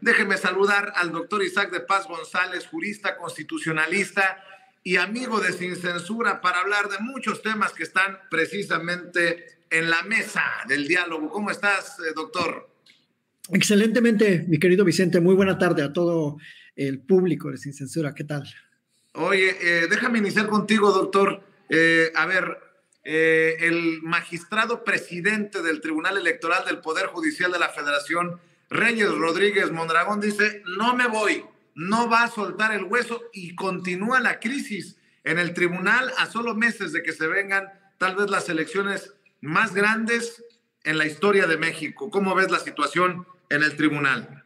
Déjeme saludar al doctor Isaac de Paz González, jurista constitucionalista y amigo de Sin Censura, para hablar de muchos temas que están precisamente en la mesa del diálogo. ¿Cómo estás, eh, doctor? Excelentemente, mi querido Vicente. Muy buena tarde a todo el público de Sin Censura. ¿Qué tal? Oye, eh, déjame iniciar contigo, doctor. Eh, a ver, el magistrado presidente del Tribunal Electoral del Poder Judicial de la Federación, Reyes Rodríguez Mondragón dice, no me voy, no va a soltar el hueso y continúa la crisis en el tribunal a solo meses de que se vengan tal vez las elecciones más grandes en la historia de México. ¿Cómo ves la situación en el tribunal?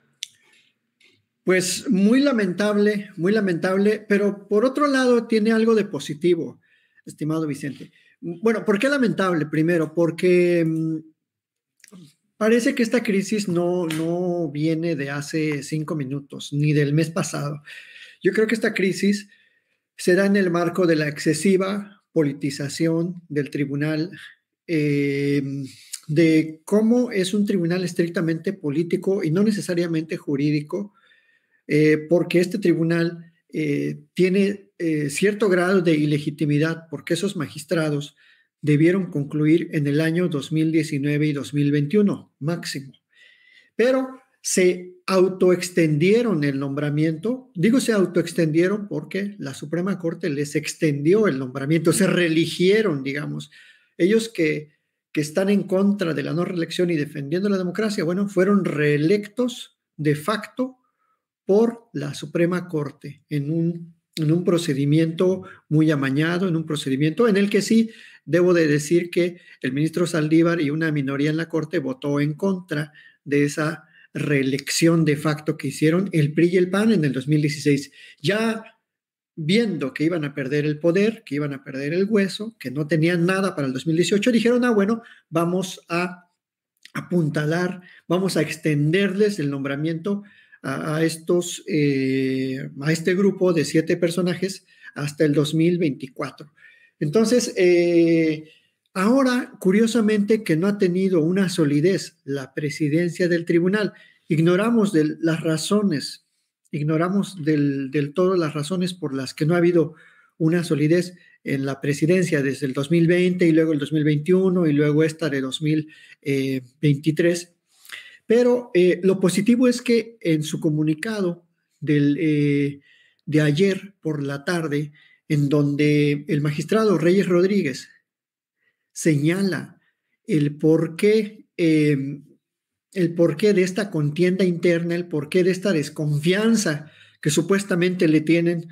Pues muy lamentable, muy lamentable, pero por otro lado tiene algo de positivo, estimado Vicente. Bueno, ¿por qué lamentable? Primero, porque mm, Parece que esta crisis no, viene de hace cinco minutos, ni del mes pasado. Yo creo que esta crisis se da en el marco de la excesiva politización del tribunal, eh, de cómo es un tribunal estrictamente político y no necesariamente jurídico, eh, porque este tribunal eh, tiene cierto grado de ilegitimidad, porque esos magistrados debieron concluir en el año 2019 y 2021 máximo. Pero se autoextendieron el nombramiento. Digo se autoextendieron porque la Suprema Corte les extendió el nombramiento, se religieron, digamos. Ellos que, que están en contra de la no reelección y defendiendo la democracia, bueno, fueron reelectos de facto por la Suprema Corte en un en un procedimiento muy amañado, en un procedimiento en el que sí debo de decir que el ministro Saldívar y una minoría en la Corte votó en contra de esa reelección de facto que hicieron el PRI y el PAN en el 2016. Ya viendo que iban a perder el poder, que iban a perder el hueso, que no tenían nada para el 2018, dijeron, ah, bueno, vamos a apuntalar, vamos a extenderles el nombramiento a, estos, eh, a este grupo de siete personajes hasta el 2024. Entonces, eh, ahora, curiosamente, que no ha tenido una solidez la presidencia del tribunal, ignoramos de las razones, ignoramos del, del todo las razones por las que no ha habido una solidez en la presidencia desde el 2020 y luego el 2021 y luego esta de 2023. Pero eh, lo positivo es que en su comunicado del, eh, de ayer por la tarde, en donde el magistrado Reyes Rodríguez señala el porqué, em, el porqué de esta contienda interna, el porqué de esta desconfianza que supuestamente le tienen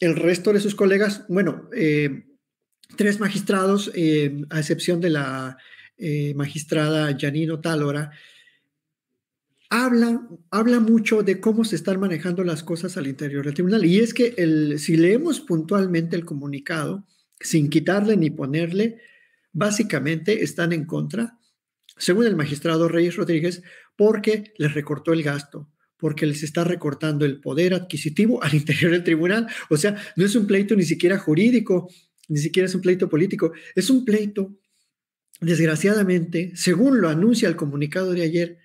el resto de sus colegas, bueno, eh, tres magistrados, a excepción de la magistrada Janino Tálora, habla, habla mucho de cómo se están manejando las cosas al interior del tribunal. Y es que si leemos puntualmente el comunicado, sin quitarle ni ponerle, básicamente están en contra, según el magistrado Reyes Rodríguez, porque les recortó el gasto, porque les está recortando el poder adquisitivo al interior del tribunal. O sea, no es un pleito ni siquiera jurídico, ni siquiera es un pleito político, es un pleito, desgraciadamente, según lo anuncia el comunicado de ayer,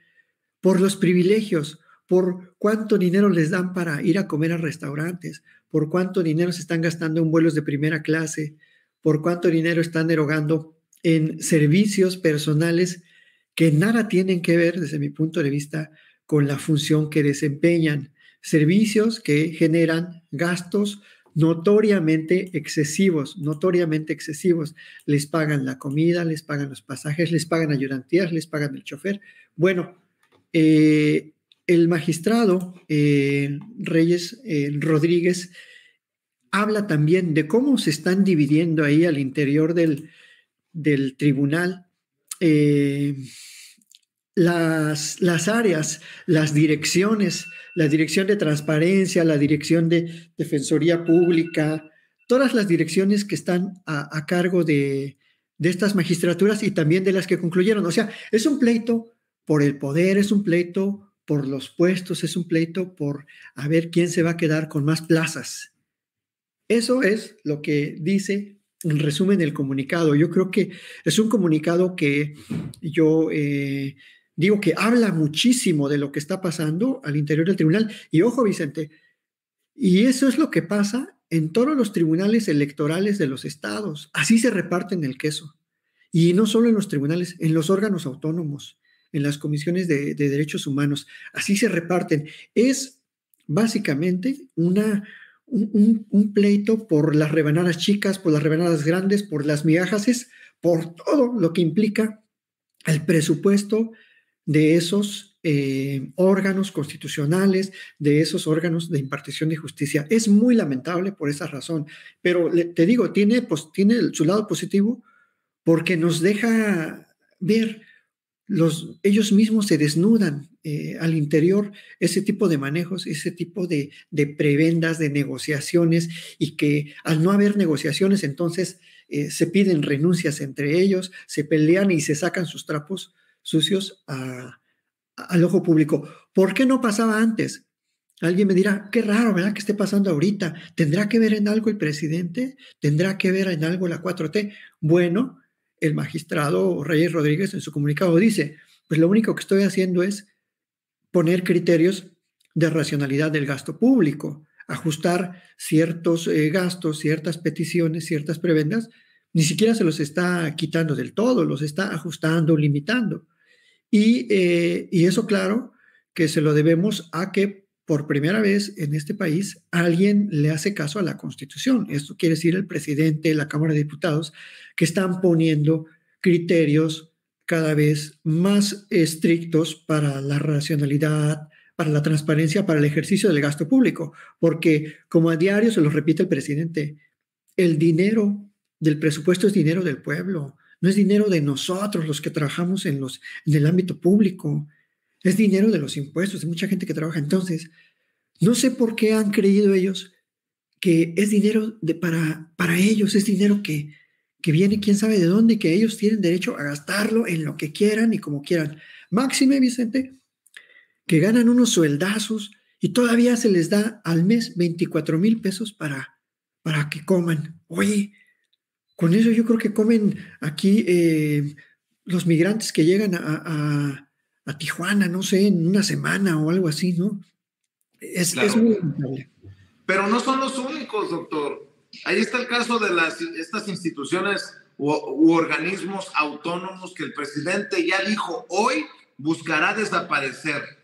por los privilegios, por cuánto dinero les dan para ir a comer a restaurantes, por cuánto dinero se están gastando en vuelos de primera clase, por cuánto dinero están erogando en servicios personales que nada tienen que ver, desde mi punto de vista, con la función que desempeñan. Servicios que generan gastos notoriamente excesivos, notoriamente excesivos. Les pagan la comida, les pagan los pasajes, les pagan ayudantías, les pagan el chofer. Bueno, eh, el magistrado eh, Reyes eh, Rodríguez habla también de cómo se están dividiendo ahí al interior del, tribunal las, áreas, las direcciones, la dirección de transparencia, la dirección de defensoría pública, todas las direcciones que están a, cargo de, de, estas magistraturas y también de las que concluyeron. O sea, es un pleito por el poder es un pleito, por los puestos es un pleito, por a ver quién se va a quedar con más plazas. Eso es lo que dice el resumen del comunicado. Yo creo que es un comunicado que yo eh, digo que habla muchísimo de lo que está pasando al interior del tribunal. Y ojo, Vicente, y eso es lo que pasa en todos los tribunales electorales de los estados. Así se reparten el queso. Y no solo en los tribunales, en los órganos autónomos en las comisiones de, derechos humanos. Así se reparten. Es básicamente una, un, pleito por las rebanadas chicas, por las rebanadas grandes, por las migajas, por todo lo que implica el presupuesto de esos eh, órganos constitucionales, de esos órganos de impartición de justicia. Es muy lamentable por esa razón, pero te digo, tiene, pues, tiene su lado positivo porque nos deja ver ellos mismos se desnudan eh, al interior ese tipo de manejos, ese tipo de, prebendas, de negociaciones, y que al no haber negociaciones, entonces eh, se piden renuncias entre ellos, se pelean y se sacan sus trapos sucios al ojo público. ¿Por qué no pasaba antes? Alguien me dirá, qué raro, ¿verdad? Que esté pasando ahorita. ¿Tendrá que ver en algo el presidente? ¿Tendrá que ver en algo la 4T? Bueno, el magistrado Reyes Rodríguez en su comunicado dice, pues lo único que estoy haciendo es poner criterios de racionalidad del gasto público, ajustar ciertos eh, gastos, ciertas peticiones, ciertas prebendas, ni siquiera se los está quitando del todo, los está ajustando, limitando. Y, eh, y eso, claro, que se lo debemos a que por primera vez en este país alguien le hace caso a la Constitución. Esto quiere decir el presidente, la Cámara de Diputados, que están poniendo criterios cada vez más estrictos para la racionalidad, para la transparencia, para el ejercicio del gasto público. Porque, como a diario se lo repite el presidente, el dinero del presupuesto es dinero del pueblo, no es dinero de nosotros los que trabajamos en, los, en el ámbito público es dinero de los impuestos, de mucha gente que trabaja. Entonces, no sé por qué han creído ellos que es dinero de, para, para ellos, es dinero que, que viene quién sabe de dónde, que ellos tienen derecho a gastarlo en lo que quieran y como quieran. Máxime, Vicente, que ganan unos sueldazos y todavía se les da al mes 24 mil pesos para, para que coman. Oye, con eso yo creo que comen aquí eh, los migrantes que llegan a, a Tijuana, no sé, en una semana o algo así, ¿no? Es, muy Pero no son los únicos, doctor. Ahí está el caso de las, estas instituciones u organismos autónomos que el presidente ya dijo hoy buscará desaparecer.